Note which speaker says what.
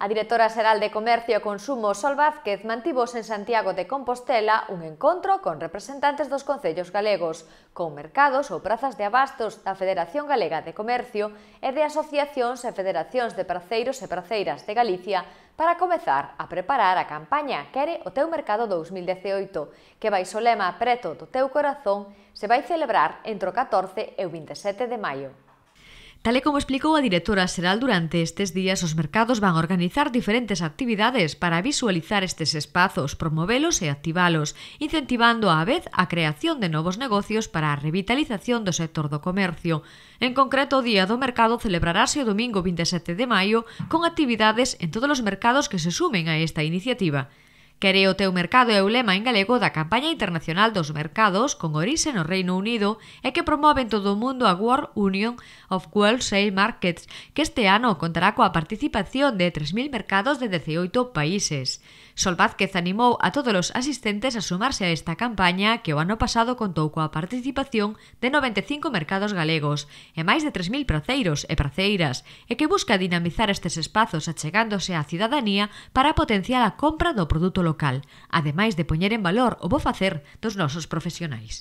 Speaker 1: A directora xeral de Comercio e Consumo, Sol Vázquez, mantivos en Santiago de Compostela un encontro con representantes dos concellos galegos, con mercados ou prazas de abastos da Federación Galega de Comercio e de asociacións e federacións de parceiros e parceiras de Galicia para comezar a preparar a campaña Quere o teu mercado 2018, que vai solema lema Preto do teu corazón se vai celebrar entre o 14 e o 27 de maio. Tal e como explicou a directora xeral durante estes días, os mercados van organizar diferentes actividades para visualizar estes espazos, promovelos e activalos, incentivando á vez a creación de novos negocios para a revitalización do sector do comercio. En concreto, o Día do Mercado celebrarase o domingo 27 de maio con actividades en todos os mercados que se sumen a esta iniciativa. Quere o teu mercado é o lema en galego da campaña internacional dos mercados con orixe no Reino Unido e que promove en todo o mundo a World Union of World Sale Markets, que este ano contará coa participación de 3.000 mercados de 18 países. Sol Vázquez animou a todos os asistentes a sumarse a esta campaña que o ano pasado contou coa participación de 95 mercados galegos e máis de 3.000 praceiros e praceiras e que busca dinamizar estes espazos achegándose á cidadanía para potenciar a compra do produto local local, ademais de poñer en valor o bo facer dos nosos profesionais.